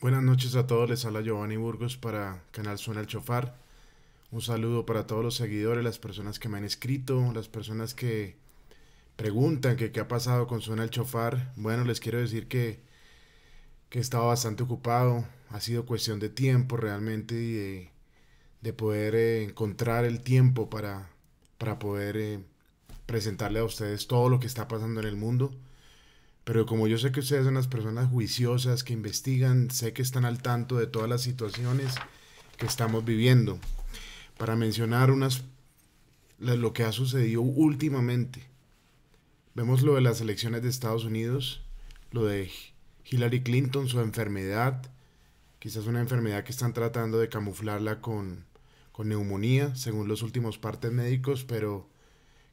Buenas noches a todos, les habla Giovanni Burgos para Canal Suena el Chofar. Un saludo para todos los seguidores, las personas que me han escrito, las personas que preguntan que qué ha pasado con Suena el Chofar. Bueno, les quiero decir que, que he estado bastante ocupado, ha sido cuestión de tiempo realmente y de, poder eh, encontrar el tiempo para, para poder eh, presentarle a ustedes todo lo que está pasando en el mundo. Pero como yo sé que ustedes son las personas juiciosas que investigan, sé que están al tanto de todas las situaciones que estamos viviendo. Para mencionar unas lo que ha sucedido últimamente. Vemos lo de las elecciones de Estados Unidos, lo de Hillary Clinton, su enfermedad, quizás una enfermedad que están tratando de camuflarla con, con neumonía, según los últimos partes médicos, pero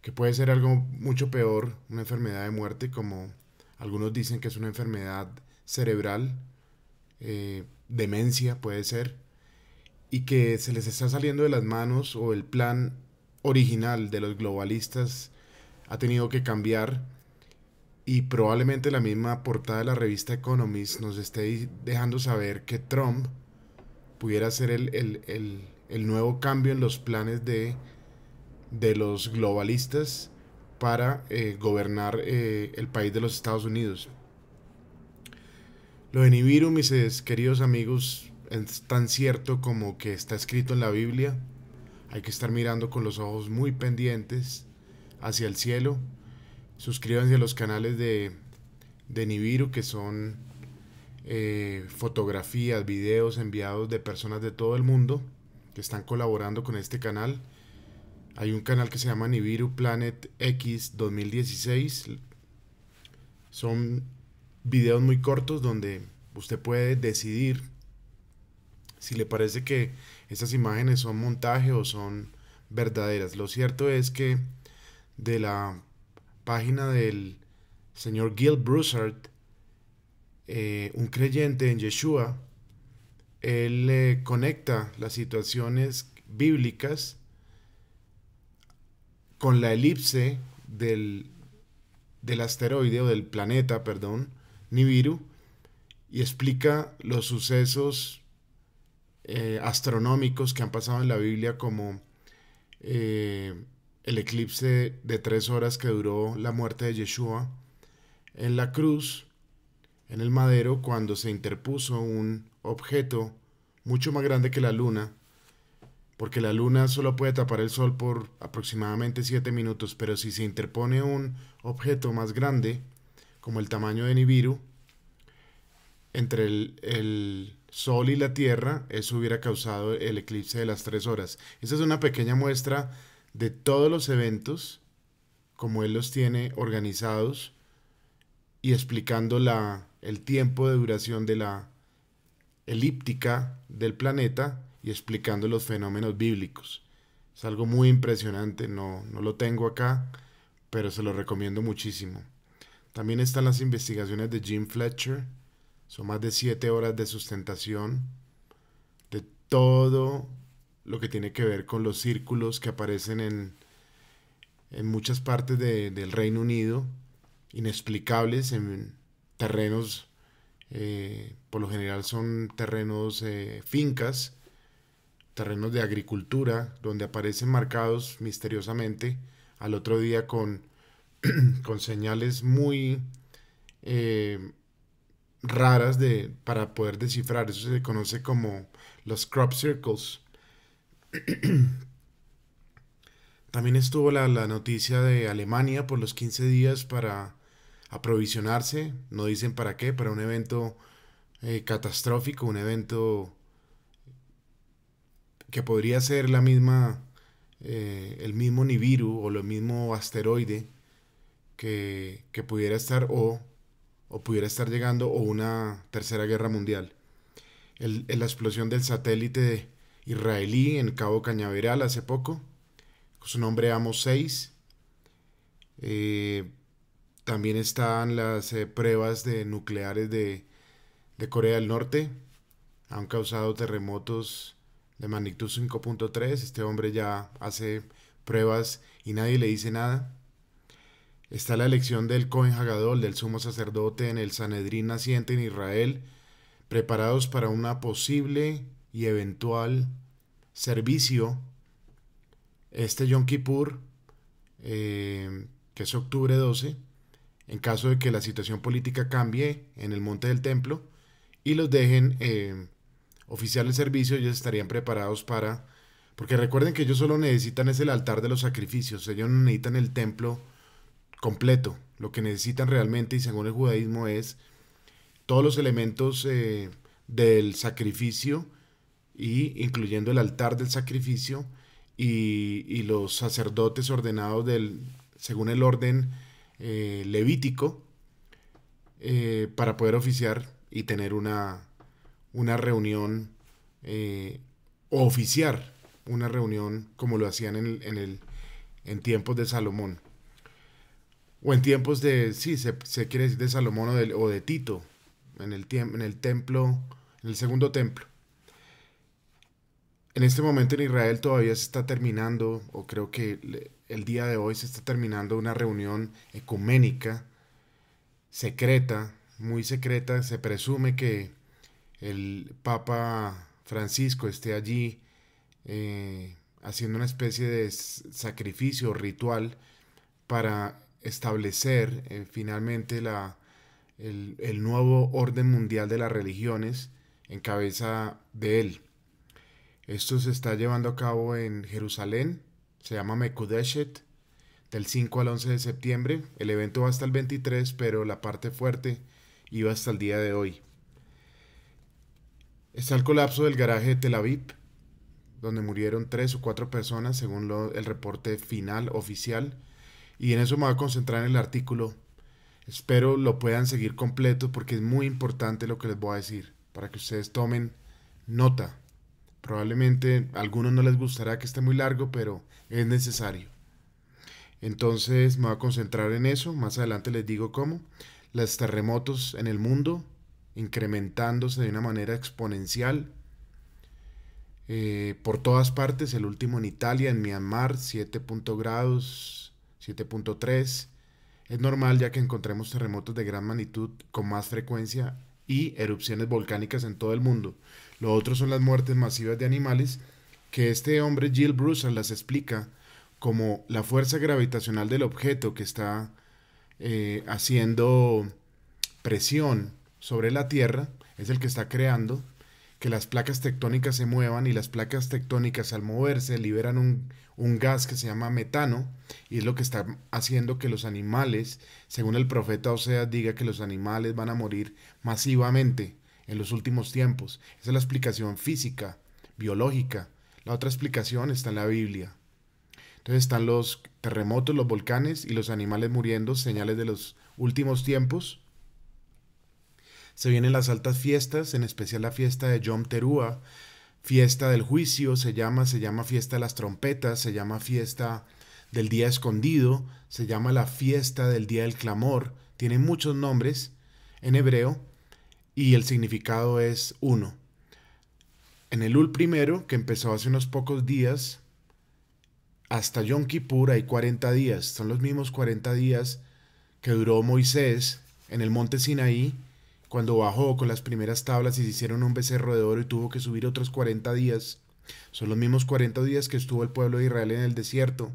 que puede ser algo mucho peor, una enfermedad de muerte como algunos dicen que es una enfermedad cerebral, eh, demencia puede ser, y que se les está saliendo de las manos o el plan original de los globalistas ha tenido que cambiar y probablemente la misma portada de la revista Economist nos esté dejando saber que Trump pudiera ser el, nuevo cambio en los planes de los globalistas para eh, gobernar eh, el país de los Estados Unidos. Lo de Nibiru, mis eh, queridos amigos, es tan cierto como que está escrito en la Biblia. Hay que estar mirando con los ojos muy pendientes hacia el cielo. Suscríbanse a los canales de, Nibiru, que son fotografías, videos enviados de personas de todo el mundo que están colaborando con este canal. Hay un canal que se llama Nibiru Planet X 2016. Son videos muy cortos donde usted puede decidir si le parece que esas imágenes son montaje o son verdaderas. Lo cierto es que de la página del señor Gil Broussard, eh, un creyente en Yeshua, él conecta las situaciones bíblicas con la elipse del, del asteroide o del planeta, perdón, Nibiru, y explica los sucesos eh, astronómicos que han pasado en la Biblia como eh, el eclipse de tres horas que duró la muerte de Yeshua en la cruz, en el madero, cuando se interpuso un objeto mucho más grande que la luna porque la luna solo puede tapar el sol por aproximadamente 7 minutos, pero si se interpone un objeto más grande, como el tamaño de Nibiru, entre el, sol y la Tierra, eso hubiera causado el eclipse de las 3 horas. Esa es una pequeña muestra de todos los eventos, como él los tiene organizados, y explicando la, el tiempo de duración de la elíptica del planeta y explicando los fenómenos bíblicos. Es algo muy impresionante, no, no lo tengo acá, pero se lo recomiendo muchísimo. También están las investigaciones de Jim Fletcher, son más de siete horas de sustentación de todo lo que tiene que ver con los círculos que aparecen en, muchas partes del Reino Unido, inexplicables en terrenos, eh, por lo general son terrenos eh, fincas, terrenos de agricultura, donde aparecen marcados misteriosamente al otro día con, con señales muy eh, raras de, para poder descifrar. Eso se conoce como los crop circles. También estuvo la, noticia de Alemania por los 15 días para aprovisionarse, no dicen para qué, para un evento eh, catastrófico, un evento que podría ser la misma, eh, el mismo Nibiru o lo mismo asteroide que, pudiera estar o, o, pudiera estar llegando o una tercera guerra mundial. El, la explosión del satélite israelí en Cabo Cañaveral hace poco, con su nombre Amos 6. Eh, también están las eh, pruebas de nucleares de, de, Corea del Norte. Han causado terremotos de magnitud 5.3. Este hombre ya hace pruebas y nadie le dice nada. Está la elección del Cohen Hagadol, del sumo sacerdote en el Sanedrín naciente en Israel, preparados para una posible y eventual servicio. Este Yom Kippur, eh, que es octubre 12, en caso de que la situación política cambie en el monte del templo y los dejen eh, oficiales el servicio, ellos estarían preparados para... Porque recuerden que ellos solo necesitan es el altar de los sacrificios, ellos no necesitan el templo completo. Lo que necesitan realmente, y según el judaísmo, es todos los elementos eh, del sacrificio, y incluyendo el altar del sacrificio y, los sacerdotes ordenados del, según el orden eh, levítico eh, para poder oficiar y tener una, una reunión eh, oficiar una reunión como lo hacían en, en, tiempos de Salomón. O en tiempos de, sí, se, quiere decir de Salomón o de, Tito, en el, en el templo, en el segundo templo. En este momento en Israel todavía se está terminando, o creo que el día de hoy se está terminando una reunión ecuménica, secreta, muy secreta. Se presume que el Papa Francisco esté allí eh, haciendo una especie de sacrificio ritual para establecer eh, finalmente la, el, el, nuevo orden mundial de las religiones en cabeza de él. Esto se está llevando a cabo en Jerusalén, se llama Mekudeshet, del 5 al 11 de septiembre. El evento va hasta el 23, pero la parte fuerte iba hasta el día de hoy. Está el colapso del garaje de Tel Aviv, donde murieron tres o cuatro personas según el reporte final oficial. Y en eso me voy a concentrar en el artículo. Espero lo puedan seguir completo porque es muy importante lo que les voy a decir para que ustedes tomen nota. Probablemente a algunos no les gustará que esté muy largo, pero es necesario. Entonces me voy a concentrar en eso. Más adelante les digo cómo. Los terremotos en el mundo incrementándose de una manera exponencial. Eh, por todas partes, el último en Italia, en Myanmar, 7. grados, 7.3. Es normal ya que encontremos terremotos de gran magnitud con más frecuencia y erupciones volcánicas en todo el mundo. Lo otro son las muertes masivas de animales, que este hombre Jill Bruce las explica como la fuerza gravitacional del objeto que está eh, haciendo presión sobre la Tierra es el que está creando que las placas tectónicas se muevan y las placas tectónicas al moverse liberan un, gas que se llama metano y es lo que está haciendo que los animales, según el profeta Oseas, diga que los animales van a morir masivamente en los últimos tiempos. Esa es la explicación física, biológica. La otra explicación está en la Biblia. Entonces están los terremotos, los volcanes y los animales muriendo, señales de los últimos tiempos. Se vienen las altas fiestas, en especial la fiesta de Yom Terúa fiesta del juicio, se llama, se llama fiesta de las trompetas, se llama fiesta del día escondido, se llama la fiesta del día del clamor, tiene muchos nombres en hebreo y el significado es uno. En el Ul primero, que empezó hace unos pocos días, hasta Yom Kippur hay 40 días, son los mismos 40 días que duró Moisés en el monte Sinaí cuando bajó con las primeras tablas y se hicieron un becerro de oro y tuvo que subir otros 40 días, son los mismos 40 días que estuvo el pueblo de Israel en el desierto,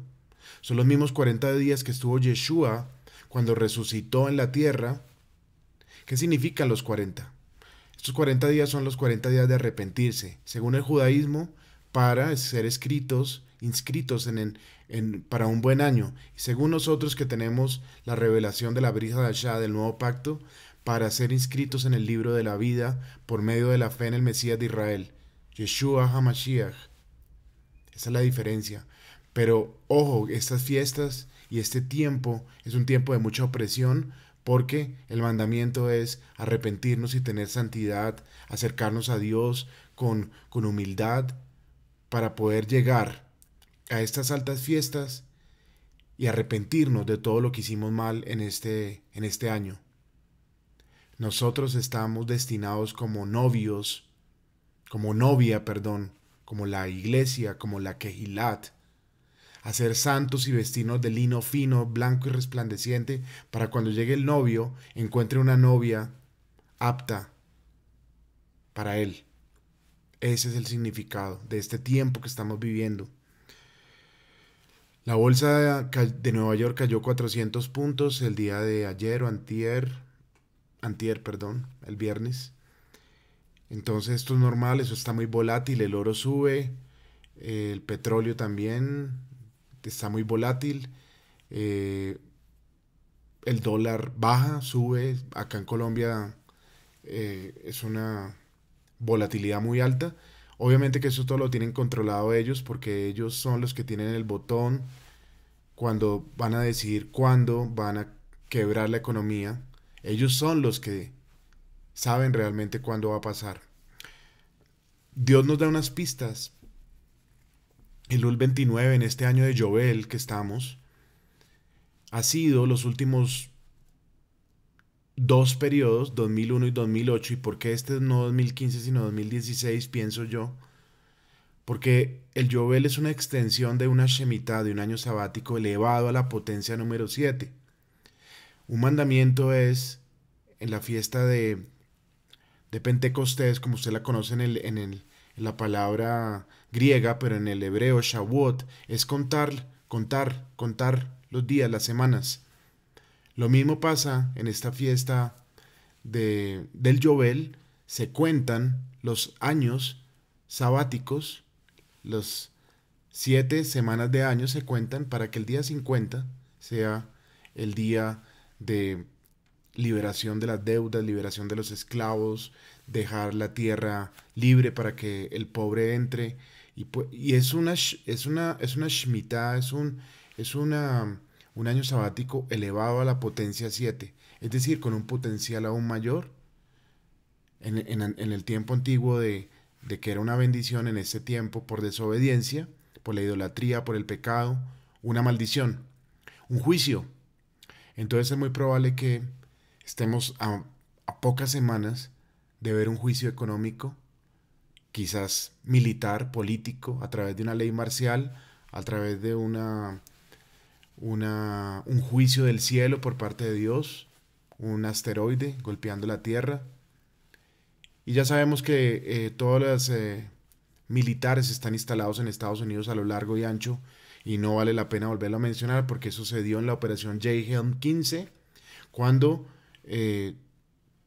son los mismos 40 días que estuvo Yeshua cuando resucitó en la tierra. ¿Qué significan los 40? Estos 40 días son los 40 días de arrepentirse, según el judaísmo, para ser escritos, inscritos en, para un buen año. Y según nosotros que tenemos la revelación de la brisa de Shah del nuevo pacto, para ser inscritos en el libro de la vida por medio de la fe en el Mesías de Israel, Yeshua HaMashiach. Esa es la diferencia. Pero ojo, estas fiestas y este tiempo es un tiempo de mucha opresión porque el mandamiento es arrepentirnos y tener santidad, acercarnos a Dios con, con humildad para poder llegar a estas altas fiestas y arrepentirnos de todo lo que hicimos mal en este, en este año nosotros estamos destinados como novios, como novia, perdón, como la iglesia, como la quejilat, a ser santos y vestidos de lino fino, blanco y resplandeciente, para cuando llegue el novio encuentre una novia apta para él. Ese es el significado de este tiempo que estamos viviendo. La bolsa de Nueva York cayó 400 puntos el día de ayer o antier, antier, perdón, el viernes. Entonces esto es normal, eso está muy volátil, el oro sube, eh, el petróleo también está muy volátil, eh, el dólar baja, sube, acá en Colombia eh, es una volatilidad muy alta. Obviamente que eso todo lo tienen controlado ellos porque ellos son los que tienen el botón cuando van a decidir cuándo van a quebrar la economía ellos son los que saben realmente cuándo va a pasar. Dios nos da unas pistas. El UL 29 en este año de Jovel que estamos ha sido los últimos dos periodos, 2001 y 2008, y por qué este no 2015 sino 2016, pienso yo, porque el Jovel es una extensión de una Shemitah, de un año sabático elevado a la potencia número 7. Un mandamiento es en la fiesta de, de Pentecostés, como usted la conoce en, en, la palabra griega, pero en el hebreo Shavuot, es contar, contar, contar los días, las semanas. Lo mismo pasa en esta fiesta de, del Jobel, se cuentan los años sabáticos, las siete semanas de año se cuentan para que el día 50 sea el día de liberación de las deudas, liberación de los esclavos, dejar la tierra libre para que el pobre entre. Y, es una es una es una Shemitah, es un es un año sabático elevado a la potencia 7, es decir, con un potencial aún mayor. En, el tiempo antiguo de, de que era una bendición en ese tiempo por desobediencia, por la idolatría, por el pecado, una maldición, un juicio, entonces es muy probable que estemos a, pocas semanas de ver un juicio económico, quizás militar, político, a través de una ley marcial, a través de una, un juicio del cielo por parte de Dios, un asteroide golpeando la Tierra. Y ya sabemos que eh, todos los eh, militares están instalados en Estados Unidos a lo largo y ancho y no vale la pena volverlo a mencionar porque sucedió en la operación J-Helm 15 cuando eh,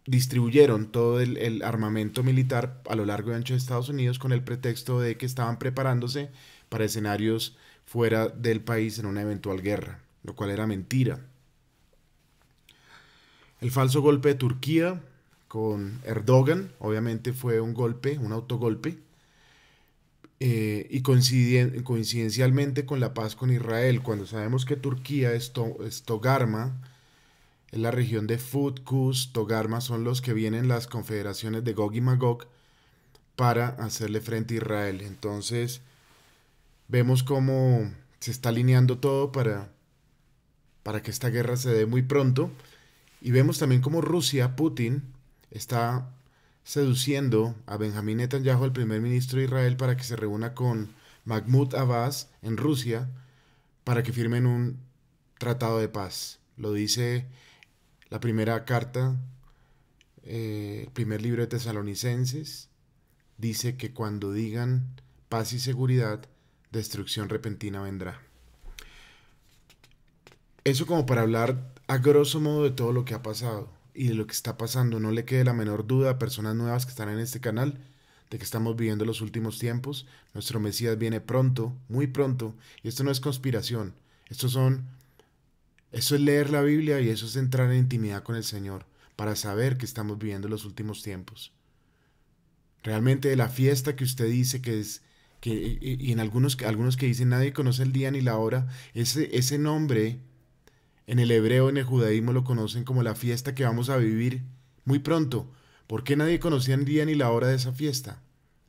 distribuyeron todo el, el, armamento militar a lo largo y ancho de Estados Unidos con el pretexto de que estaban preparándose para escenarios fuera del país en una eventual guerra, lo cual era mentira. El falso golpe de Turquía con Erdogan obviamente fue un golpe, un autogolpe, eh, y coinciden, coincidencialmente con la paz con Israel, cuando sabemos que Turquía es, es Togarma, en la región de Futkus, Togarma son los que vienen las confederaciones de Gog y Magog para hacerle frente a Israel. Entonces vemos cómo se está alineando todo para, para que esta guerra se dé muy pronto. Y vemos también cómo Rusia, Putin, está seduciendo a Benjamín Netanyahu, el primer ministro de Israel, para que se reúna con Mahmoud Abbas en Rusia para que firmen un tratado de paz. Lo dice la primera carta, eh, el primer libro de Tesalonicenses, dice que cuando digan paz y seguridad, destrucción repentina vendrá. Eso como para hablar a grosso modo de todo lo que ha pasado y de lo que está pasando. No le quede la menor duda a personas nuevas que están en este canal de que estamos viviendo los últimos tiempos. Nuestro Mesías viene pronto, muy pronto. Y esto no es conspiración. Esto son eso es leer la Biblia y eso es entrar en intimidad con el Señor para saber que estamos viviendo los últimos tiempos. Realmente de la fiesta que usted dice que es que y en algunos algunos que dicen nadie conoce el día ni la hora, ese ese nombre en el hebreo, en el judaísmo lo conocen como la fiesta que vamos a vivir muy pronto. ¿Por qué nadie conocía el día ni la hora de esa fiesta?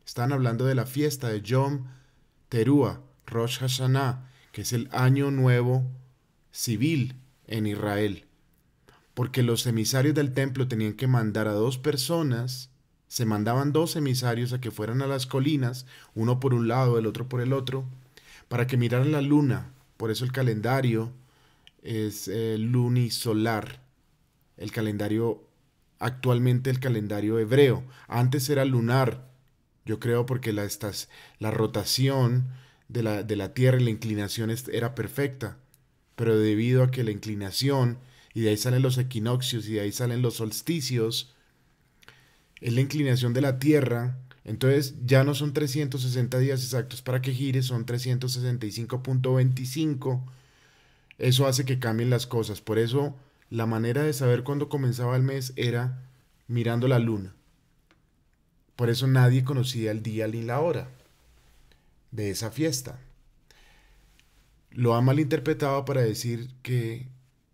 Están hablando de la fiesta de Yom Teruah, Rosh Hashanah, que es el año nuevo civil en Israel. Porque los emisarios del templo tenían que mandar a dos personas, se mandaban dos emisarios a que fueran a las colinas, uno por un lado, el otro por el otro, para que miraran la luna. Por eso el calendario es eh, lunisolar, el calendario, actualmente el calendario hebreo. Antes era lunar, yo creo, porque la, estas, la rotación de la, de la Tierra y la inclinación era perfecta, pero debido a que la inclinación, y de ahí salen los equinoccios, y de ahí salen los solsticios, es la inclinación de la Tierra, entonces ya no son 360 días exactos para que gire, son 365.25 eso hace que cambien las cosas. Por eso la manera de saber cuándo comenzaba el mes era mirando la luna. Por eso nadie conocía el día ni la hora de esa fiesta. Lo ha malinterpretado para decir que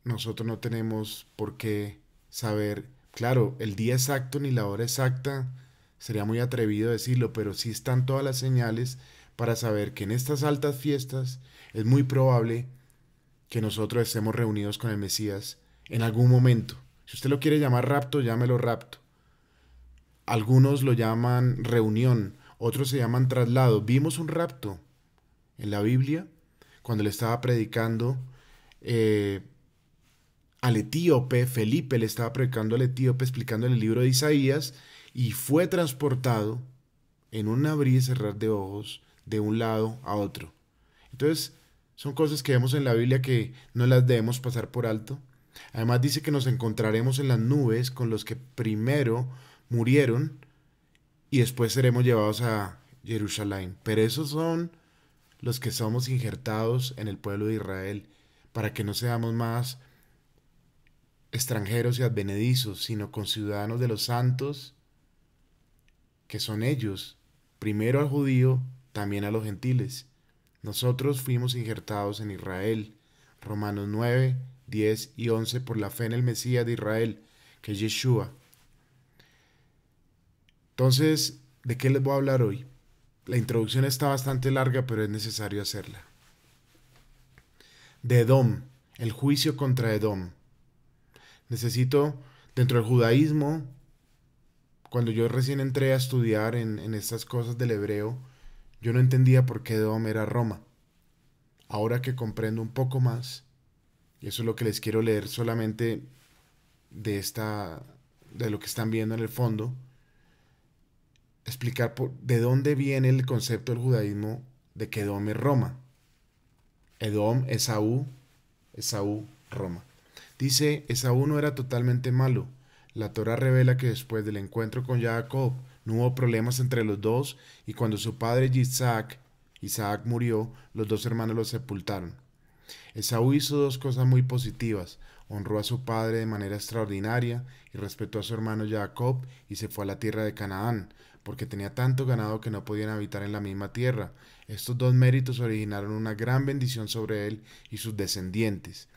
nosotros no tenemos por qué saber, claro, el día exacto ni la hora exacta, sería muy atrevido decirlo, pero sí están todas las señales para saber que en estas altas fiestas es muy probable que nosotros estemos reunidos con el Mesías en algún momento. Si usted lo quiere llamar rapto, llámelo rapto. Algunos lo llaman reunión, otros se llaman traslado. Vimos un rapto en la Biblia cuando le estaba predicando eh, al etíope, Felipe le estaba predicando al etíope, explicando el libro de Isaías, y fue transportado en un abrir y cerrar de ojos de un lado a otro. Entonces, son cosas que vemos en la Biblia que no las debemos pasar por alto. Además dice que nos encontraremos en las nubes con los que primero murieron y después seremos llevados a Jerusalén. Pero esos son los que somos injertados en el pueblo de Israel para que no seamos más extranjeros y advenedizos, sino conciudadanos de los santos, que son ellos, primero al judío, también a los gentiles. Nosotros fuimos injertados en Israel. Romanos 9, 10 y 11 por la fe en el Mesías de Israel, que es Yeshua. Entonces, ¿de qué les voy a hablar hoy? La introducción está bastante larga, pero es necesario hacerla. De Edom, el juicio contra Edom. Necesito, dentro del judaísmo, cuando yo recién entré a estudiar en, en estas cosas del hebreo, yo no entendía por qué Edom era Roma. Ahora que comprendo un poco más, y eso es lo que les quiero leer solamente de esta de lo que están viendo en el fondo, explicar de dónde viene el concepto del judaísmo de que Edom es Roma. Edom, Esaú, Esaú, Roma. Dice, Esaú no era totalmente malo. La Torah revela que después del encuentro con Jacob, hubo problemas entre los dos y cuando su padre Isaac, Isaac murió, los dos hermanos lo sepultaron. Esaú hizo dos cosas muy positivas. Honró a su padre de manera extraordinaria y respetó a su hermano Jacob y se fue a la tierra de Canaán, porque tenía tanto ganado que no podían habitar en la misma tierra. Estos dos méritos originaron una gran bendición sobre él y sus descendientes.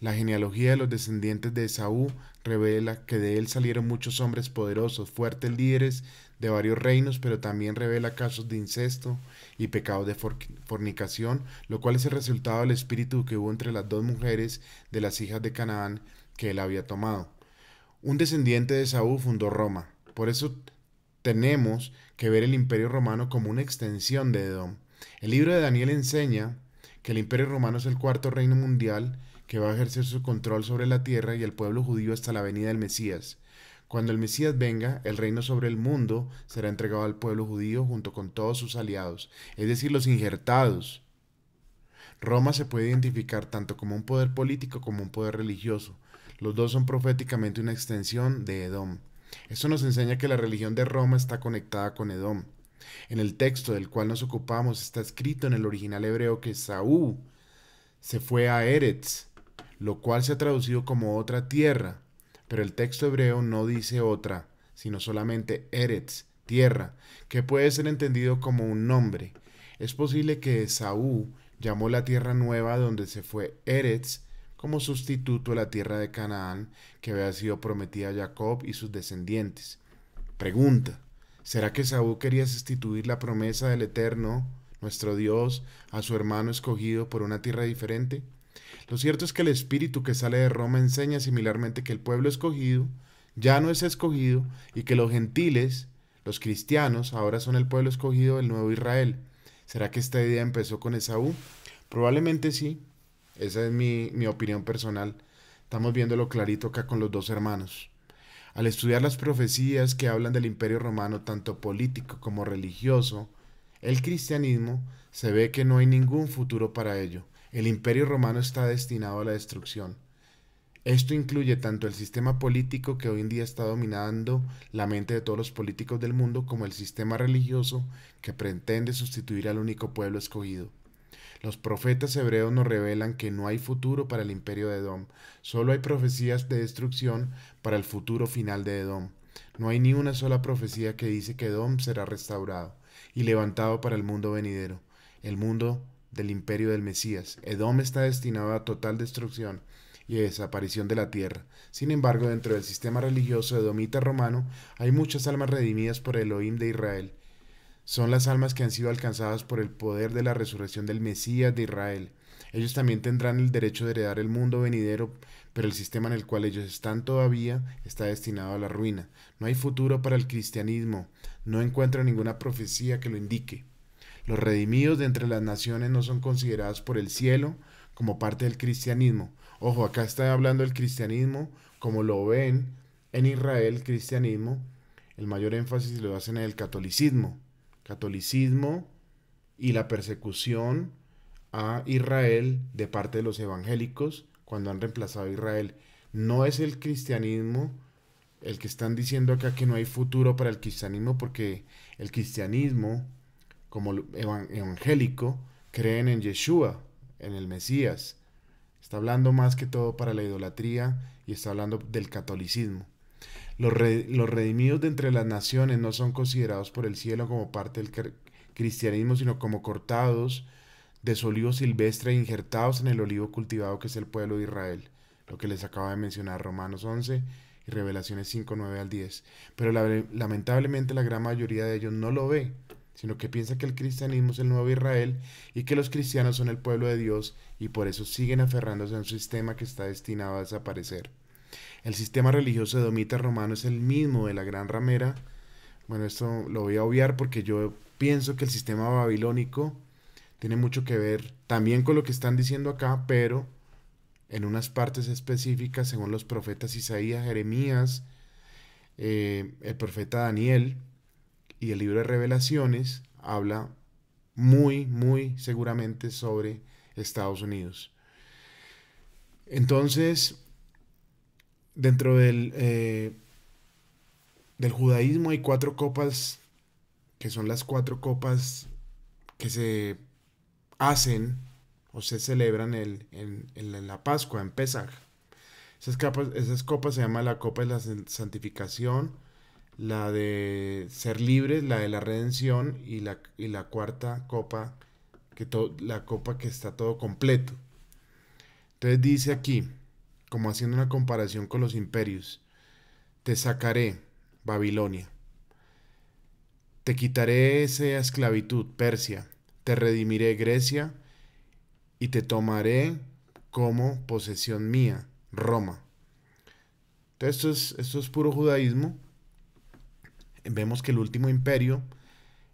La genealogía de los descendientes de Esaú revela que de él salieron muchos hombres poderosos, fuertes líderes de varios reinos, pero también revela casos de incesto y pecados de fornicación, lo cual es el resultado del espíritu que hubo entre las dos mujeres de las hijas de Canaán que él había tomado. Un descendiente de Saúl fundó Roma. Por eso tenemos que ver el imperio romano como una extensión de Edom. El libro de Daniel enseña que el imperio romano es el cuarto reino mundial que va a ejercer su control sobre la tierra y el pueblo judío hasta la venida del Mesías. Cuando el Mesías venga, el reino sobre el mundo será entregado al pueblo judío junto con todos sus aliados, es decir, los injertados. Roma se puede identificar tanto como un poder político como un poder religioso. Los dos son proféticamente una extensión de Edom. Esto nos enseña que la religión de Roma está conectada con Edom. En el texto del cual nos ocupamos está escrito en el original hebreo que Saúl se fue a Eretz, lo cual se ha traducido como otra tierra. Pero el texto hebreo no dice otra, sino solamente Eretz, tierra, que puede ser entendido como un nombre. Es posible que Saúl llamó la tierra nueva donde se fue Eretz como sustituto a la tierra de Canaán que había sido prometida a Jacob y sus descendientes. Pregunta, ¿será que Saúl quería sustituir la promesa del Eterno, nuestro Dios, a su hermano escogido por una tierra diferente? Lo cierto es que el espíritu que sale de Roma enseña similarmente que el pueblo escogido ya no es escogido y que los gentiles, los cristianos, ahora son el pueblo escogido del nuevo Israel. ¿Será que esta idea empezó con Esaú? Probablemente sí, esa es mi, mi opinión personal. Estamos viéndolo clarito acá con los dos hermanos. Al estudiar las profecías que hablan del imperio romano, tanto político como religioso, el cristianismo, se ve que no hay ningún futuro para ello el imperio romano está destinado a la destrucción. Esto incluye tanto el sistema político que hoy en día está dominando la mente de todos los políticos del mundo como el sistema religioso que pretende sustituir al único pueblo escogido. Los profetas hebreos nos revelan que no hay futuro para el imperio de Edom, solo hay profecías de destrucción para el futuro final de Edom. No hay ni una sola profecía que dice que Edom será restaurado y levantado para el mundo venidero. El mundo del imperio del Mesías. Edom está destinado a total destrucción y desaparición de la tierra. Sin embargo, dentro del sistema religioso edomita romano hay muchas almas redimidas por Elohim de Israel. Son las almas que han sido alcanzadas por el poder de la resurrección del Mesías de Israel. Ellos también tendrán el derecho de heredar el mundo venidero, pero el sistema en el cual ellos están todavía está destinado a la ruina. No hay futuro para el cristianismo, no encuentro ninguna profecía que lo indique. Los redimidos de entre las naciones no son considerados por el cielo como parte del cristianismo. Ojo, acá está hablando del cristianismo, como lo ven en Israel, cristianismo, el mayor énfasis lo hacen en el catolicismo. Catolicismo y la persecución a Israel de parte de los evangélicos cuando han reemplazado a Israel. No es el cristianismo el que están diciendo acá que no hay futuro para el cristianismo porque el cristianismo como evangélico, creen en Yeshua, en el Mesías. Está hablando más que todo para la idolatría y está hablando del catolicismo. Los, redimidos de entre las naciones no son considerados por el cielo como parte del cristianismo, sino como cortados de su olivo silvestre e injertados en el olivo cultivado que es el pueblo de Israel. Lo que les acaba de mencionar Romanos 11 y Revelaciones 5, 9 al 10. Pero lamentablemente la gran mayoría de ellos no lo ve sino que piensa que el cristianismo es el nuevo Israel y que los cristianos son el pueblo de Dios y por eso siguen aferrándose a un sistema que está destinado a desaparecer. El sistema religioso de Domita romano es el mismo de la gran ramera. Bueno, esto lo voy a obviar porque yo pienso que el sistema babilónico tiene mucho que ver también con lo que están diciendo acá, pero en unas partes específicas, según los profetas Isaías, Jeremías, eh, el profeta Daniel, y el libro de revelaciones habla muy, muy seguramente sobre Estados Unidos. Entonces, dentro del, eh, del judaísmo hay cuatro copas, que son las cuatro copas que se hacen o se celebran en, la Pascua, en Pesach. Esas, esas copas se llaman la copa de la santificación, la de ser libres, la de la redención y la, la cuarta copa, que la copa que está todo completo. Entonces dice aquí, como haciendo una comparación con los imperios, te sacaré, Babilonia, te quitaré esa esclavitud, Persia, te redimiré, Grecia, y te tomaré como posesión mía, Roma. Entonces esto es puro judaísmo vemos que el último imperio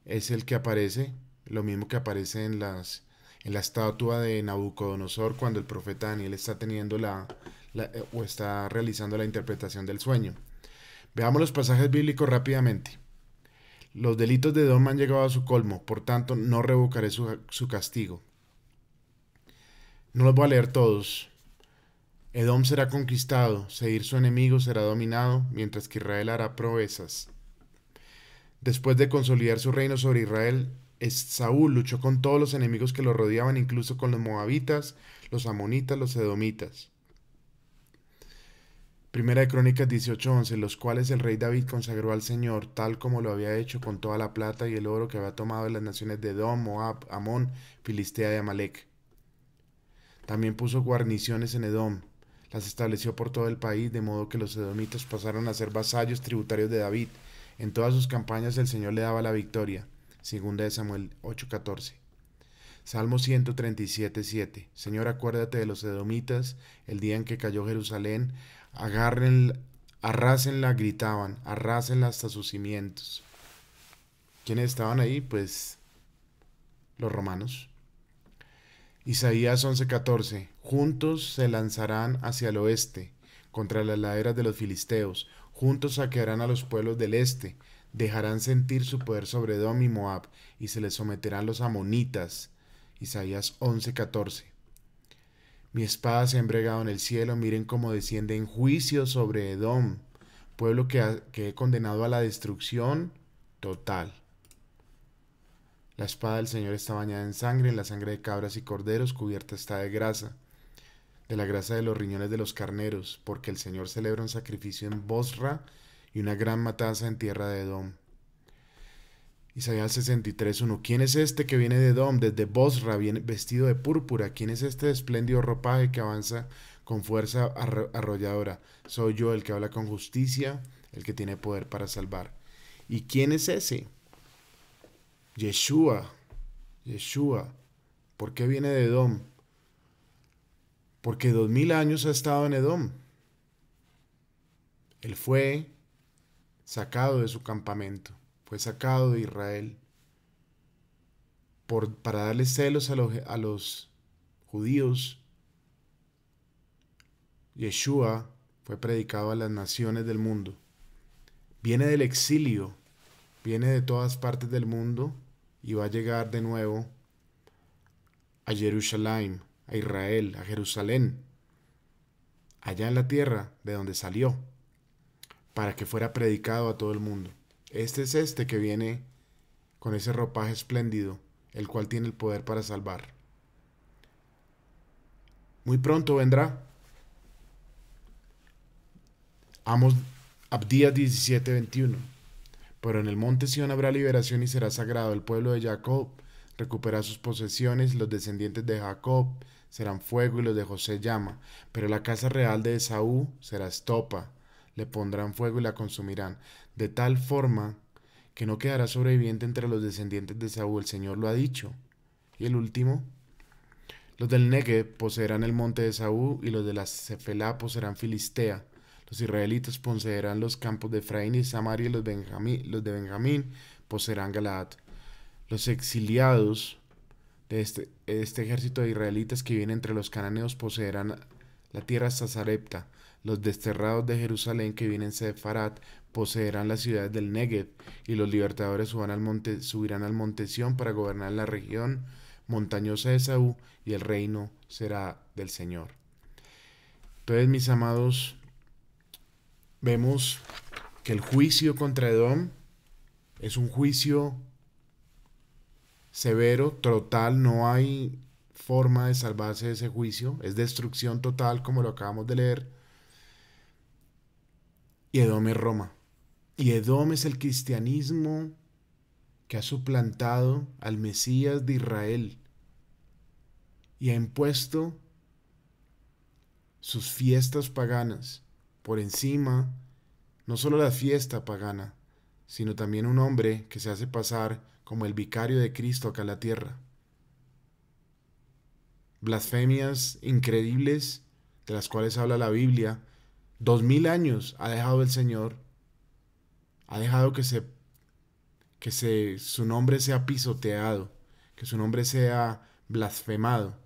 es el que aparece, lo mismo que aparece en, las, en la estatua de Nabucodonosor cuando el profeta Daniel está teniendo la, eh, o está realizando la interpretación del sueño. Veamos los pasajes bíblicos rápidamente. Los delitos de Edom han llegado a su colmo, por tanto no revocaré su, castigo. No los voy a leer todos. Edom será conquistado, seguir su enemigo será dominado, mientras que Israel hará proezas. Después de consolidar su reino sobre Israel, Saúl luchó con todos los enemigos que lo rodeaban, incluso con los moabitas, los amonitas, los edomitas. Primera de Crónicas 18:11, los cuales el rey David consagró al Señor, tal como lo había hecho con toda la plata y el oro que había tomado de las naciones de Edom, Moab, Amón, Filistea y Amalek. También puso guarniciones en Edom, las estableció por todo el país, de modo que los edomitas pasaron a ser vasallos tributarios de David, en todas sus campañas el Señor le daba la victoria. Segunda de Samuel 8:14. Salmo 137:7. Señor, acuérdate de los edomitas el día en que cayó Jerusalén. Agarren, arrásenla, gritaban, arrásenla hasta sus cimientos. ¿Quiénes estaban ahí? Pues los romanos. Isaías 11:14. Juntos se lanzarán hacia el oeste, contra las laderas de los filisteos. Juntos saquearán a los pueblos del este, dejarán sentir su poder sobre Edom y Moab, y se les someterán los amonitas. Isaías 11:14. Mi espada se ha embregado en el cielo, miren cómo desciende en juicio sobre Edom, pueblo que, que he condenado a la destrucción total. La espada del Señor está bañada en sangre, en la sangre de cabras y corderos, cubierta está de grasa de la grasa de los riñones de los carneros, porque el Señor celebra un sacrificio en Bosra y una gran matanza en tierra de Edom. Isaías 63.1 ¿Quién es este que viene de Edom, desde Bosra, vestido de púrpura? ¿Quién es este de espléndido ropaje que avanza con fuerza arrolladora? Soy yo el que habla con justicia, el que tiene poder para salvar. ¿Y quién es ese? Yeshua, Yeshua, ¿por qué viene de Edom? porque dos mil años ha estado en Edom. Él fue sacado de su campamento, fue sacado de Israel por, para darle celos a los, a los judíos. Yeshua fue predicado a las naciones del mundo. Viene del exilio, viene de todas partes del mundo y va a llegar de nuevo a Jerusalén a Israel, a Jerusalén, allá en la tierra de donde salió, para que fuera predicado a todo el mundo. Este es este que viene con ese ropaje espléndido, el cual tiene el poder para salvar. Muy pronto vendrá. Amos Abdías 17, 21. Pero en el monte Sion habrá liberación y será sagrado. El pueblo de Jacob recuperará sus posesiones, los descendientes de Jacob serán fuego y los de José llama, pero la casa real de Esaú será estopa, le pondrán fuego y la consumirán, de tal forma que no quedará sobreviviente entre los descendientes de Esaú, el Señor lo ha dicho. Y el último, los del Negev poseerán el monte de Saúl y los de la Cefelá poseerán Filistea. Los israelitas poseerán los campos de Efraín y Samaria y los, Benjamín, los de Benjamín poseerán Galaad. Los exiliados este, este, ejército de israelitas que viene entre los cananeos poseerán la tierra Sazarepta. Los desterrados de Jerusalén que vienen Sefarat poseerán las ciudades del Negev, y los libertadores subirán al monte, subirán al monte Sión para gobernar la región montañosa de Saúl, y el reino será del Señor. Entonces, mis amados, vemos que el juicio contra Edom es un juicio severo, total, no hay forma de salvarse de ese juicio, es destrucción total como lo acabamos de leer. Y Edom es Roma. Y Edom es el cristianismo que ha suplantado al Mesías de Israel y ha impuesto sus fiestas paganas por encima, no solo la fiesta pagana, sino también un hombre que se hace pasar como el vicario de Cristo acá en la tierra. Blasfemias increíbles de las cuales habla la Biblia. Dos mil años ha dejado el Señor, ha dejado que, se, que se, su nombre sea pisoteado, que su nombre sea blasfemado.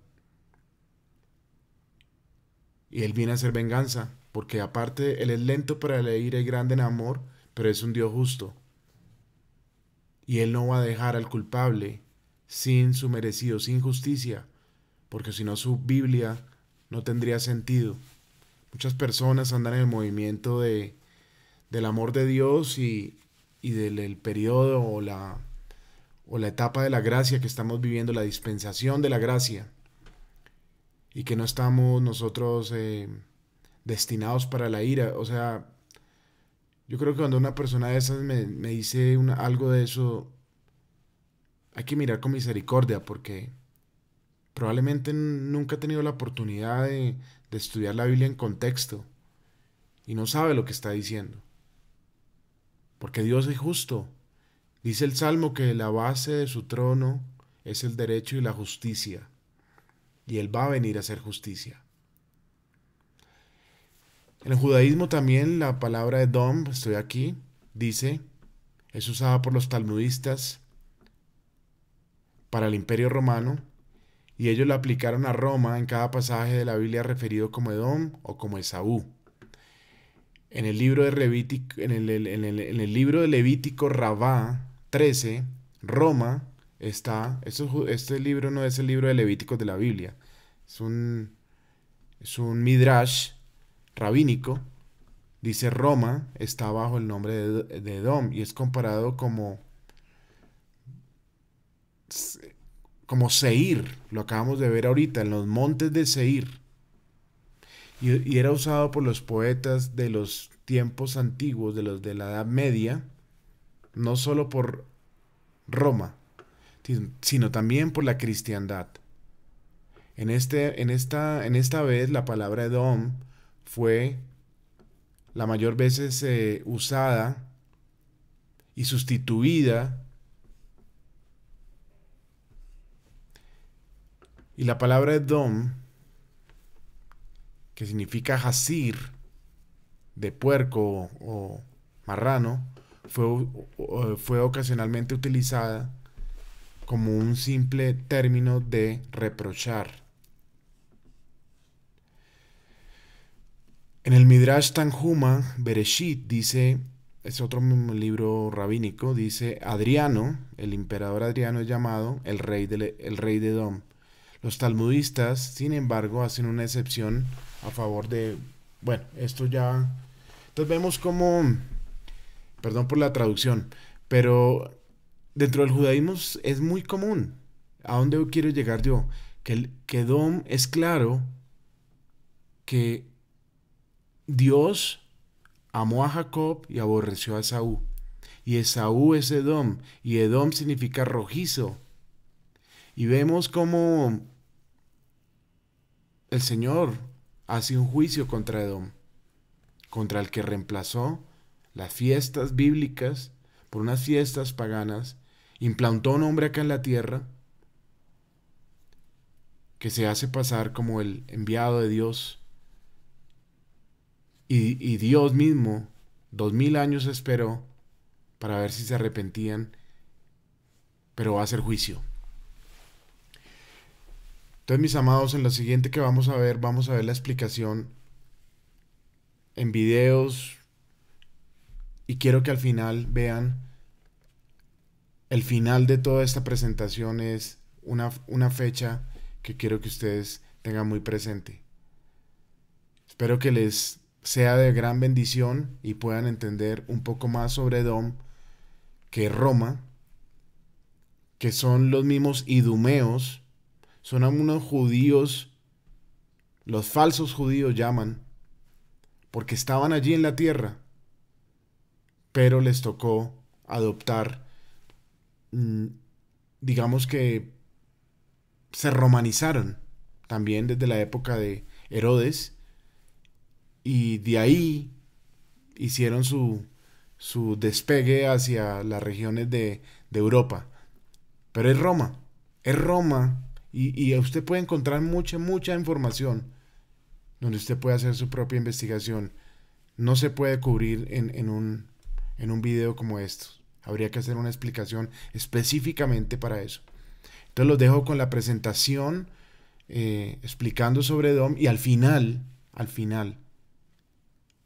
Y Él viene a hacer venganza, porque aparte Él es lento para leer y grande en amor, pero es un Dios justo y Él no va a dejar al culpable sin su merecido, sin justicia, porque si no su Biblia no tendría sentido. Muchas personas andan en el movimiento de, del amor de Dios y, del periodo o la, o la etapa de la gracia que estamos viviendo, la dispensación de la gracia, y que no estamos nosotros eh, destinados para la ira. O sea, yo creo que cuando una persona de esas me, dice algo de eso, hay que mirar con misericordia porque probablemente nunca ha tenido la oportunidad de, de estudiar la Biblia en contexto y no sabe lo que está diciendo. Porque Dios es justo. Dice el Salmo que la base de su trono es el derecho y la justicia. Y Él va a venir a hacer justicia. En el judaísmo también la palabra de Dom, estoy aquí, dice, es usada por los talmudistas para el imperio romano y ellos la aplicaron a Roma en cada pasaje de la Biblia referido como Edom o como Esaú. En el libro de, Levítico, en el, libro Levítico Rabá 13, Roma está, esto, este libro no es el libro de Levítico de la Biblia, es un, es un midrash rabínico, dice Roma está bajo el nombre de, de Edom y es comparado como como Seir, lo acabamos de ver ahorita, en los montes de Seir. Y, era usado por los poetas de los tiempos antiguos, de los de la Edad Media, no solo por Roma, sino también por la cristiandad. En, este, en, esta, en esta vez la palabra Edom fue la mayor veces eh, usada y sustituida. Y la palabra dom, que significa jazir, de puerco o marrano, fue, fue ocasionalmente utilizada como un simple término de reprochar. En el Midrash Tanjuma, Bereshit dice, es otro libro rabínico, dice Adriano, el emperador Adriano es llamado el rey, de, Dom. E-, rey de Los talmudistas, sin embargo, hacen una excepción a favor de, bueno, esto ya... Entonces vemos como, perdón por la traducción, pero dentro del judaísmo es muy común. ¿A dónde quiero llegar yo? Que, Dom que es claro que Dios amó a Jacob y aborreció a Esaú. Y Esaú es Edom, y Edom significa rojizo. Y vemos cómo el Señor hace un juicio contra Edom, contra el que reemplazó las fiestas bíblicas por unas fiestas paganas, implantó un hombre acá en la tierra que se hace pasar como el enviado de Dios y, Dios mismo, dos mil años esperó para ver si se arrepentían, pero va a ser juicio. Entonces, mis amados, en lo siguiente que vamos a ver, vamos a ver la explicación en videos y quiero que al final vean el final de toda esta presentación es una, una, fecha que quiero que ustedes tengan muy presente. Espero que les sea de gran bendición y puedan entender un poco más sobre Edom que Roma, que son los mismos idumeos, son algunos judíos, los falsos judíos llaman, porque estaban allí en la tierra, pero les tocó adoptar, mm, digamos que se romanizaron también desde la época de Herodes, y de ahí hicieron su, despegue hacia las regiones de, Europa. Pero es Roma, es Roma y, usted puede encontrar mucha, mucha información donde usted puede hacer su propia investigación. No se puede cubrir en, un, en video como esto Habría que hacer una explicación específicamente para eso. Entonces los dejo con la presentación eh, explicando sobre DOM y al final, al final,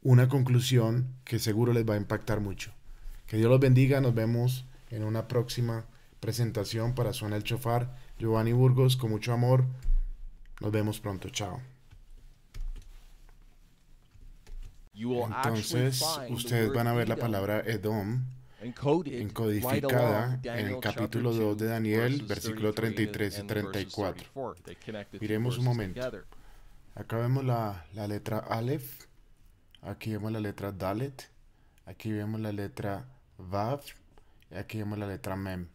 una conclusión que seguro les va a impactar mucho. Que Dios los bendiga, nos vemos en una próxima presentación para Suena el Chofar. Giovanni Burgos, con mucho amor, nos vemos pronto, chao. Entonces, ustedes van a ver la palabra Edom encodificada en el capítulo 2 de Daniel, versículo 33 y 34. Miremos un momento. Acá vemos la, la letra Aleph Aquí vemos la letra Dalet. Aquí vemos la letra Vav. Y aquí vemos la letra Mem.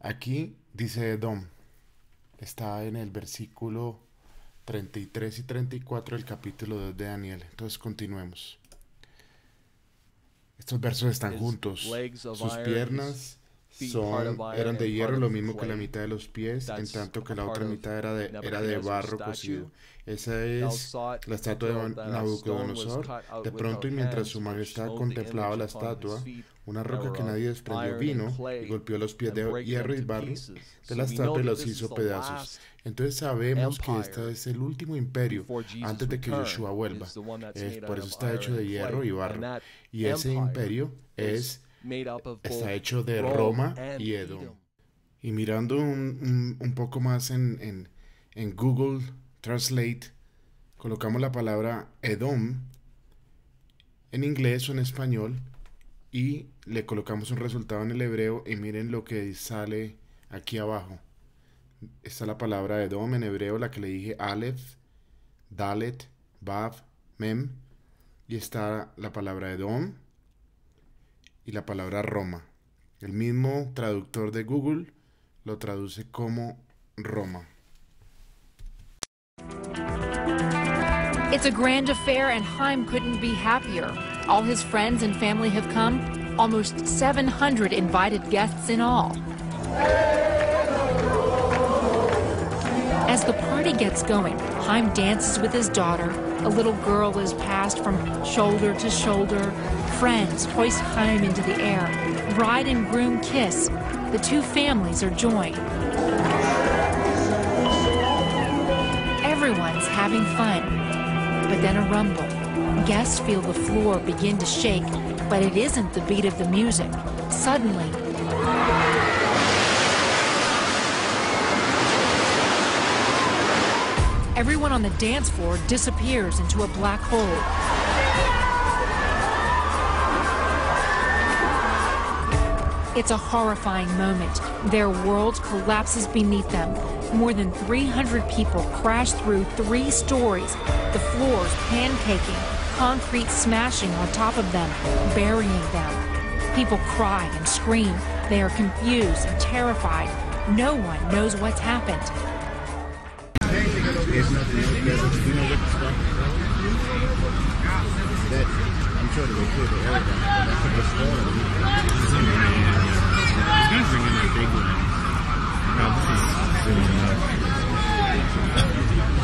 Aquí dice Edom. Está en el versículo 33 y 34 del capítulo 2 de Daniel. Entonces continuemos. Estos versos están juntos. Sus piernas son, eran de hierro, lo mismo que la mitad de los pies, en tanto que la otra mitad era de, era de barro cocido. Esa es la estatua de Nabucodonosor. De pronto, y mientras su majestad contemplaba la estatua, una roca que nadie desprendió vino y golpeó los pies de hierro y barro de la estatua y los hizo pedazos. Entonces sabemos que este es el último imperio antes de que Yeshua vuelva. por eso está hecho de hierro y barro. Y ese imperio es está hecho de Roma y Edom. Y mirando un, poco más en, Google Translate, colocamos la palabra Edom en inglés o en español y le colocamos un resultado en el hebreo y miren lo que sale aquí abajo. Está la palabra Edom en hebreo, la que le dije Aleph, Dalet, Bab, Mem. Y está la palabra Edom y la palabra Roma. El mismo traductor de Google lo traduce como Roma. It's a grand affair and Heim couldn't be happier. All his friends and family have come, almost 700 invited guests in all. As the party gets going, Heim dances with his daughter a little girl is passed from shoulder to shoulder. Friends hoist home into the air. Bride and groom kiss. The two families are joined. Everyone's having fun. But then a rumble. Guests feel the floor begin to shake, but it isn't the beat of the music. Suddenly, everyone on the dance floor disappears into a black hole. It's a horrifying moment. Their world collapses beneath them. More than 300 people crash through three stories, the floors pancaking, concrete smashing on top of them, burying them. People cry and scream. They are confused and terrified. No one knows what's happened you know what the spot That, I'm sure they clear the area, but that's what the store guys bring in big one? No, this is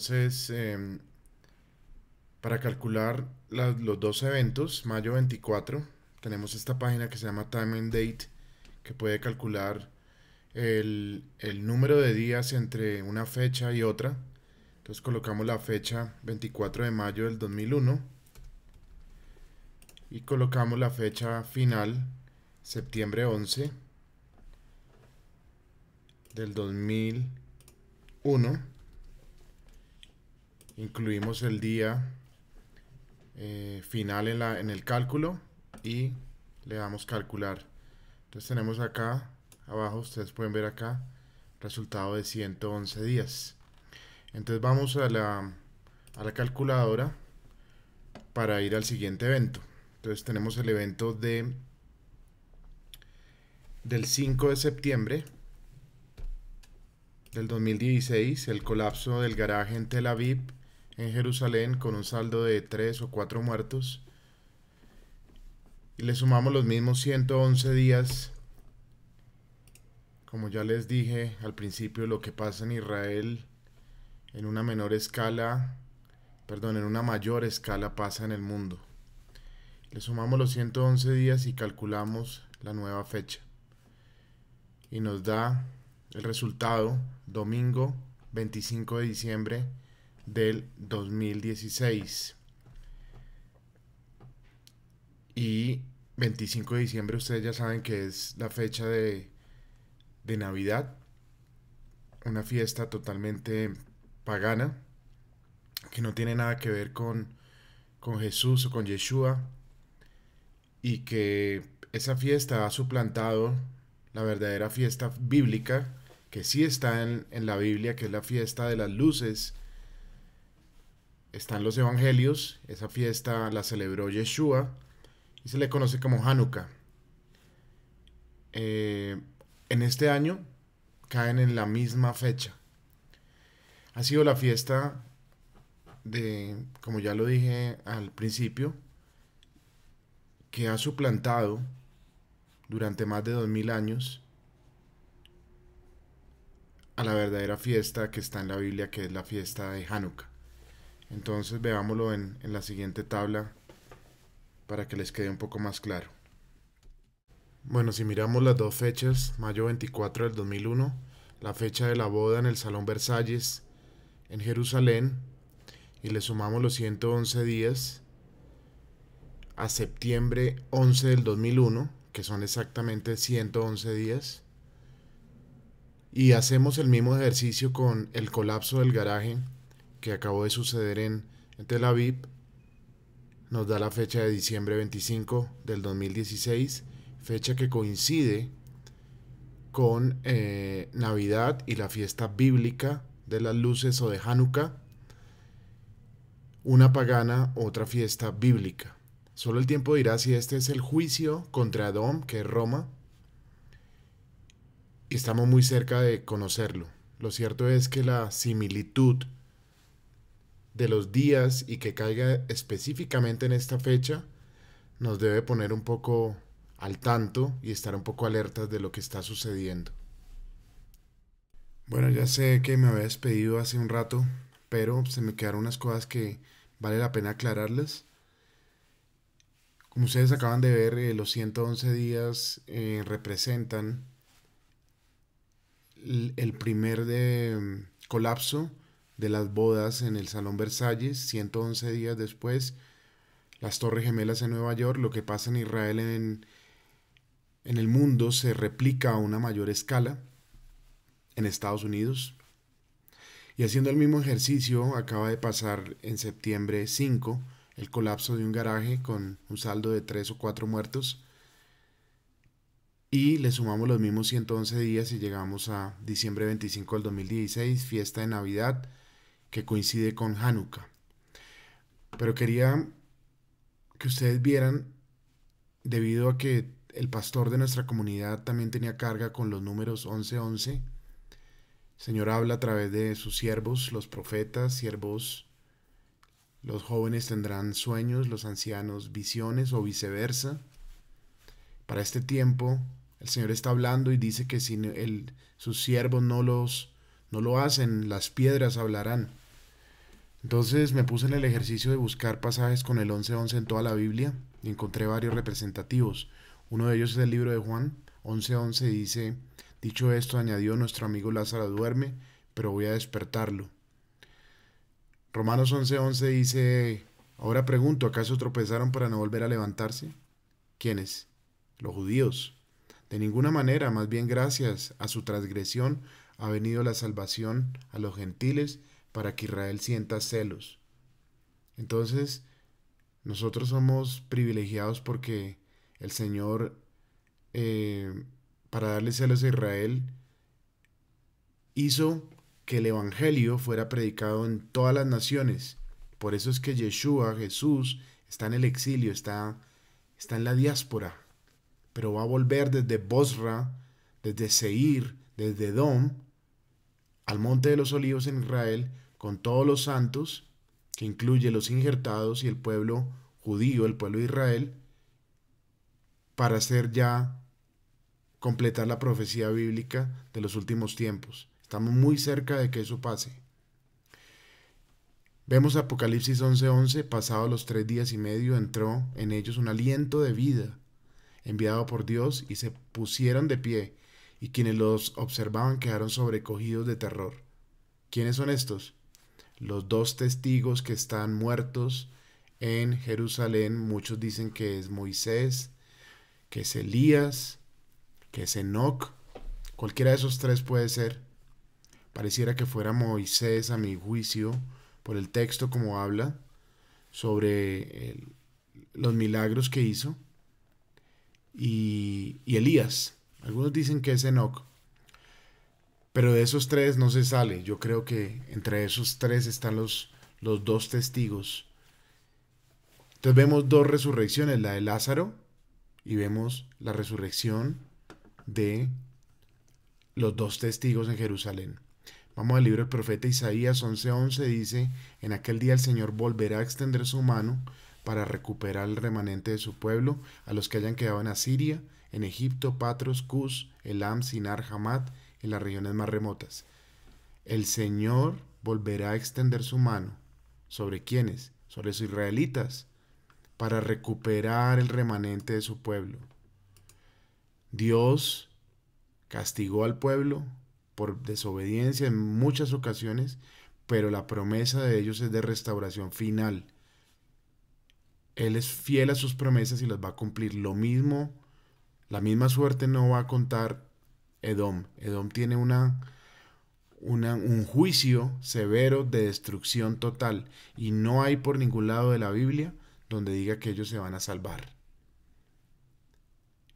Entonces, em, para calcular los dos eventos, mayo 24, tenemos esta página que se llama Time and Date, que puede calcular el, el número de días entre una fecha y otra. Entonces colocamos la fecha 24 de mayo del 2001 y colocamos la fecha final, septiembre 11 del 2001 incluimos el día eh, final en, el cálculo y le damos calcular. Entonces tenemos acá, abajo ustedes pueden ver acá, resultado de 111 días. Entonces vamos a la, calculadora para ir al siguiente evento. Entonces tenemos el evento de del 5 de septiembre del 2016, el colapso del garaje en Tel Aviv en Jerusalén con un saldo de 3 o 4 muertos. Y le sumamos los mismos 111 días. Como ya les dije al principio, lo que pasa en Israel en una menor escala, perdón, en una mayor escala pasa en el mundo. Le sumamos los 111 días y calculamos la nueva fecha. Y nos da el resultado domingo 25 de diciembre del 2016. Y 25 de diciembre ustedes ya saben que es la fecha de, Navidad, una fiesta totalmente pagana, que no tiene nada que ver con, con Jesús o con Yeshua, y que esa fiesta ha suplantado la verdadera fiesta bíblica, que sí está en, en la Biblia, que es la fiesta de las luces, están los evangelios, esa fiesta la celebró Yeshua y se le conoce como Hanukkah. Eh, en este año caen en la misma fecha. Ha sido la fiesta de, como ya lo dije al principio, que ha suplantado durante más de 2000 años a la verdadera fiesta que está en la Biblia, que es la fiesta de Hanukkah. Entonces veámoslo en, la siguiente tabla para que les quede un poco más claro. Bueno, si miramos las dos fechas, mayo 24 del 2001, la fecha de la boda en el Salón Versalles en Jerusalén, y le sumamos los 111 días a septiembre 11 del 2001, que son exactamente 111 días, y hacemos el mismo ejercicio con el colapso del garaje que acabó de suceder en, Tel Aviv, nos da la fecha de diciembre 25 del 2016, fecha que coincide con eh, Navidad y la fiesta bíblica de las luces o de Hanukkah, una pagana, otra fiesta bíblica. Solo el tiempo dirá si este es el juicio contra Adón, que es Roma, y estamos muy cerca de conocerlo. Lo cierto es que la similitud de los días y que caiga específicamente en esta fecha, nos debe poner un poco al tanto y estar un poco alertas de lo que está sucediendo. Bueno, ya sé que me había despedido hace un rato, pero se me quedaron unas cosas que vale la pena aclararles. Como ustedes acaban de ver, eh, los 111 días eh, representan el primer de, mm, colapso de las bodas en el Salón Versalles, 111 días después, las Torres Gemelas en Nueva York, lo que pasa en Israel en, el mundo se replica a una mayor escala en Estados Unidos. Y haciendo el mismo ejercicio, acaba de pasar en septiembre 5 el colapso de un garaje con un saldo de 3 o 4 muertos. Y le sumamos los mismos 111 días y llegamos a diciembre 25 del 2016, fiesta de Navidad, que coincide con Hanukkah. Pero quería que ustedes vieran, debido a que el pastor de nuestra comunidad también tenía carga con los números 1111, el Señor habla a través de sus siervos, los profetas, siervos, los jóvenes tendrán sueños, los ancianos visiones o viceversa. Para este tiempo, el Señor está hablando y dice que si sus siervos no, los, no lo hacen, las piedras hablarán. Entonces me puse en el ejercicio de buscar pasajes con el 11.11 en toda la Biblia y encontré varios representativos. Uno de ellos es el libro de Juan 11.11 dice, dicho esto añadió nuestro amigo Lázaro duerme, pero voy a despertarlo. Romanos 11.11 dice, ahora pregunto, ¿acaso tropezaron para no volver a levantarse? ¿Quiénes? Los judíos. De ninguna manera, más bien gracias a su transgresión ha venido la salvación a los gentiles para que Israel sienta celos. Entonces, nosotros somos privilegiados porque el Señor, eh, para darle celos a Israel, hizo que el Evangelio fuera predicado en todas las naciones. Por eso es que Yeshua, Jesús, está en el exilio, está, está en la diáspora, pero va a volver desde Bosra, desde Seir, desde Dom, al monte de los olivos en Israel con todos los santos, que incluye los injertados y el pueblo judío, el pueblo de Israel, para hacer ya completar la profecía bíblica de los últimos tiempos. Estamos muy cerca de que eso pase. Vemos Apocalipsis 11:11, 11, pasados los tres días y medio entró en ellos un aliento de vida enviado por Dios y se pusieron de pie y quienes los observaban quedaron sobrecogidos de terror. ¿Quiénes son estos? Los dos testigos que están muertos en Jerusalén, muchos dicen que es Moisés, que es Elías, que es Enoch, cualquiera de esos tres puede ser. Pareciera que fuera Moisés a mi juicio, por el texto como habla sobre los milagros que hizo, y, y Elías, algunos dicen que es Enoch. Pero de esos tres no se sale. Yo creo que entre esos tres están los, los dos testigos. Entonces vemos dos resurrecciones, la de Lázaro y vemos la resurrección de los dos testigos en Jerusalén. Vamos al libro del profeta Isaías 11:11 dice, en aquel día el Señor volverá a extender su mano para recuperar el remanente de su pueblo, a los que hayan quedado en Asiria, en Egipto, Patros, Cus, Elam, Sinar, Hamad, en las regiones más remotas. El Señor volverá a extender su mano. ¿Sobre quiénes? Sobre los israelitas, para recuperar el remanente de su pueblo. Dios castigó al pueblo por desobediencia en muchas ocasiones, pero la promesa de ellos es de restauración final. Él es fiel a sus promesas y las va a cumplir. Lo mismo la misma suerte no va a contar Edom. Edom tiene una, un juicio severo de destrucción total y no hay por ningún lado de la Biblia donde diga que ellos se van a salvar.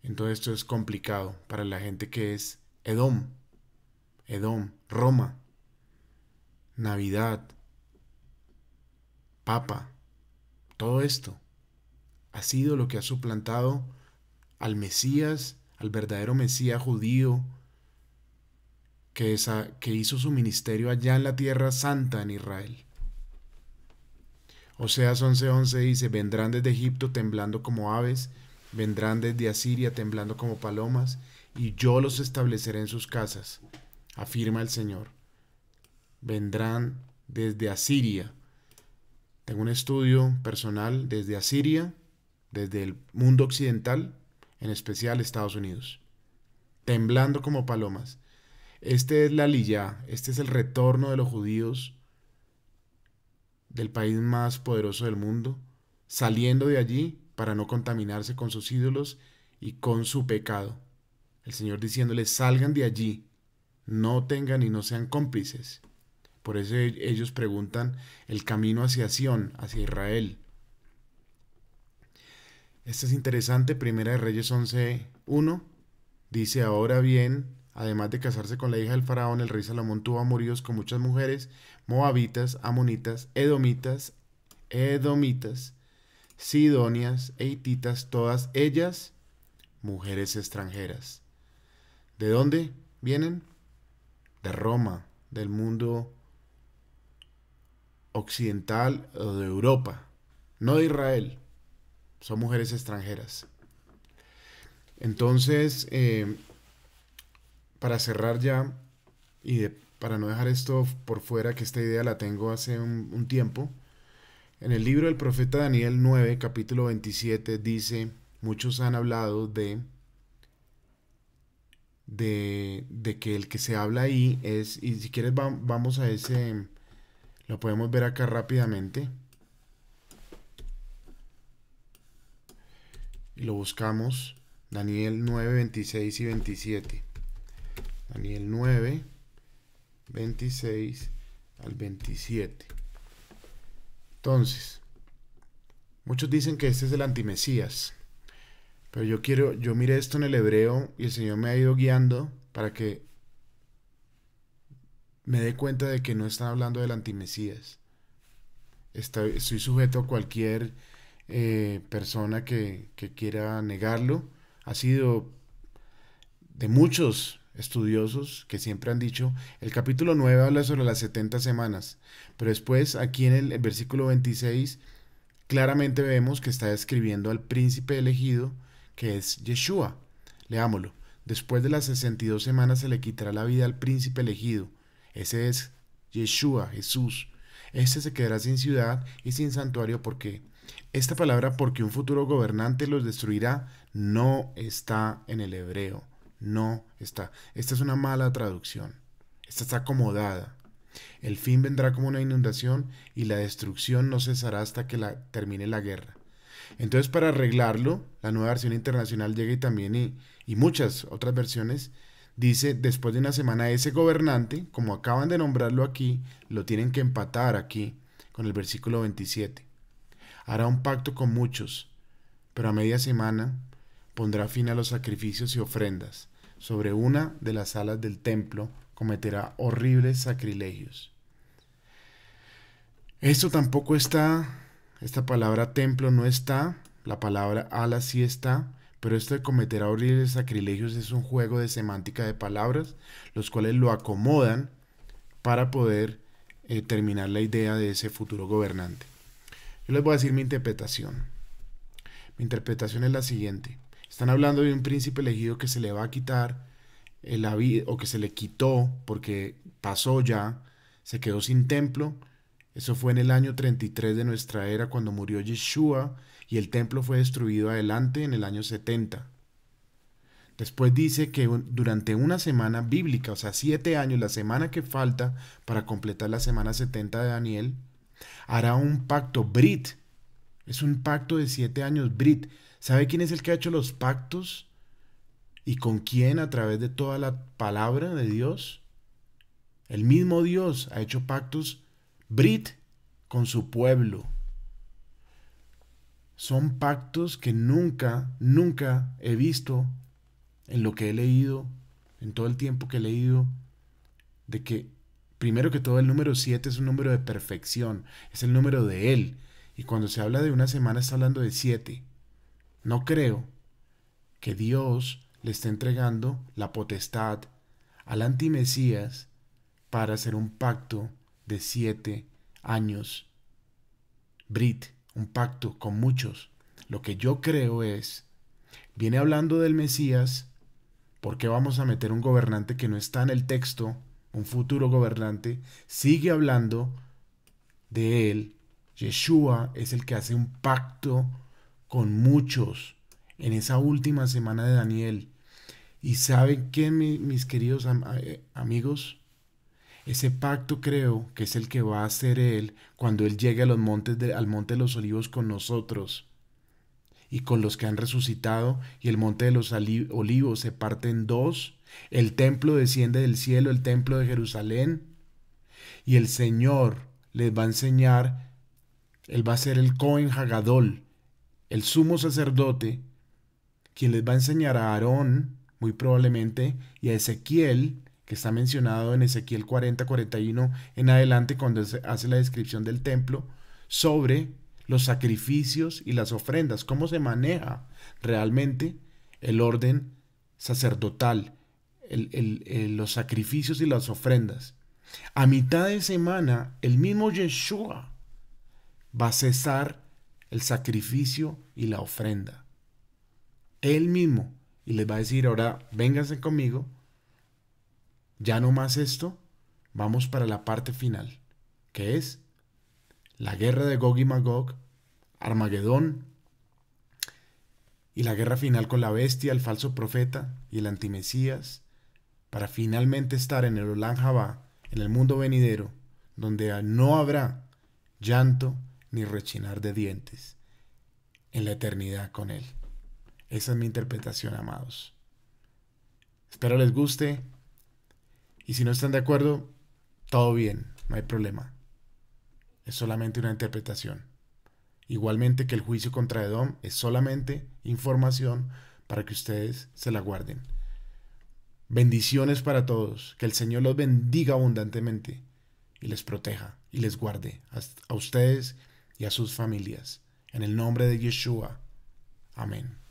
Entonces esto es complicado para la gente que es Edom, Edom, Roma, Navidad, Papa, todo esto ha sido lo que ha suplantado al Mesías, al verdadero Mesías judío, que, que hizo su ministerio allá en la tierra santa en Israel. Oseas 11:11 11 dice, vendrán desde Egipto temblando como aves, vendrán desde Asiria temblando como palomas, y yo los estableceré en sus casas, afirma el Señor. Vendrán desde Asiria. Tengo un estudio personal desde Asiria, desde el mundo occidental, en especial Estados Unidos. Temblando como palomas. Este es la lilla este es el retorno de los judíos del país más poderoso del mundo, saliendo de allí para no contaminarse con sus ídolos y con su pecado. El Señor diciéndoles, salgan de allí, no tengan y no sean cómplices. Por eso ellos preguntan el camino hacia Sión, hacia Israel. Esta es interesante, Primera de Reyes 11.1 dice, ahora bien, además de casarse con la hija del faraón, el rey Salomón tuvo amoríos con muchas mujeres, moabitas, amonitas, edomitas, edomitas, sidonias Eititas, todas ellas mujeres extranjeras. ¿De dónde vienen? De Roma, del mundo occidental o de Europa, no de Israel son mujeres extranjeras. Entonces, eh, para cerrar ya, y para no dejar esto por fuera, que esta idea la tengo hace un, tiempo, en el libro del profeta Daniel 9, capítulo 27, dice, muchos han hablado de, de, que el que se habla ahí es, y si quieres vamos a ese, lo podemos ver acá rápidamente. y lo buscamos. Daniel 9, 26 y 27. Daniel 9, 26 al 27. Entonces, muchos dicen que este es el antimesías. Pero yo quiero, yo miré esto en el hebreo y el Señor me ha ido guiando para que me dé cuenta de que no están hablando del antimesías. estoy sujeto a cualquier eh, persona que, quiera negarlo. Ha sido de muchos estudiosos que siempre han dicho, el capítulo 9 habla sobre las 70 semanas, pero después aquí en el, versículo 26 claramente vemos que está escribiendo al príncipe elegido que es Yeshua. Leámoslo. Después de las 62 semanas se le quitará la vida al príncipe elegido. Ese es Yeshua, Jesús. Este se quedará sin ciudad y sin santuario porque esta palabra porque un futuro gobernante los destruirá no está en el hebreo. No está. Esta es una mala traducción. Esta está acomodada. El fin vendrá como una inundación y la destrucción no cesará hasta que termine la guerra. Entonces para arreglarlo, la nueva versión internacional llega y también y, y muchas otras versiones dice después de una semana ese gobernante, como acaban de nombrarlo aquí, lo tienen que empatar aquí con el versículo 27 hará un pacto con muchos, pero a media semana pondrá fin a los sacrificios y ofrendas. Sobre una de las alas del templo cometerá horribles sacrilegios. Esto tampoco está, esta palabra templo no está, la palabra ala sí está, pero esto de horribles sacrilegios es un juego de semántica de palabras, los cuales lo acomodan para poder eh, terminar la idea de ese futuro gobernante. Yo les voy a decir mi interpretación. Mi interpretación es la siguiente. Están hablando de un príncipe elegido que se le va a quitar la vida o que se le quitó porque pasó ya, se quedó sin templo. Eso fue en el año 33 de nuestra era cuando murió Yeshua y el templo fue destruido adelante en el año 70. Después dice que durante una semana bíblica, o sea, siete años, la semana que falta para completar la semana 70 de Daniel, Hará un pacto, Brit. Es un pacto de siete años, Brit. ¿Sabe quién es el que ha hecho los pactos? ¿Y con quién? A través de toda la palabra de Dios. El mismo Dios ha hecho pactos, Brit, con su pueblo. Son pactos que nunca, nunca he visto en lo que he leído, en todo el tiempo que he leído, de que Primero que todo, el número 7 es un número de perfección, es el número de Él. Y cuando se habla de una semana está hablando de 7. No creo que Dios le esté entregando la potestad al antimesías para hacer un pacto de siete años. Brit, un pacto con muchos. Lo que yo creo es, viene hablando del Mesías, ¿por qué vamos a meter un gobernante que no está en el texto un futuro gobernante, sigue hablando de él. Yeshua es el que hace un pacto con muchos en esa última semana de Daniel. Y saben qué, mis queridos eh, amigos, ese pacto creo que es el que va a hacer Él cuando Él llegue a los montes al Monte de los Olivos con nosotros y con los que han resucitado y el Monte de los Olivos se parte en dos el templo desciende del cielo, el templo de Jerusalén. Y el Señor les va a enseñar, Él va a ser el Cohen Hagadol, el sumo sacerdote, quien les va a enseñar a Aarón, muy probablemente, y a Ezequiel, que está mencionado en Ezequiel 40-41 en adelante cuando se hace la descripción del templo, sobre los sacrificios y las ofrendas, cómo se maneja realmente el orden sacerdotal eh, los sacrificios y las ofrendas. A mitad de semana, el mismo Yeshua va a cesar el sacrificio y la ofrenda. Él mismo. Y les va a decir, ahora vénganse conmigo, ya no más esto, vamos para la parte final, que es la guerra de Gog y Magog, Armagedón, y la guerra final con la bestia, el falso profeta y el antimesías, para finalmente estar en el Olan Jabá, en el mundo venidero, donde no habrá llanto ni rechinar de dientes, en la eternidad con Él. Esa es mi interpretación, amados. Espero les guste. Y si no están de acuerdo, todo bien, no hay problema. Es solamente una interpretación. Igualmente que el juicio contra Edom es solamente información para que ustedes se la guarden. Bendiciones para todos. Que el Señor los bendiga abundantemente y les proteja y les guarde a ustedes y a sus familias. En el nombre de Yeshua. Amén.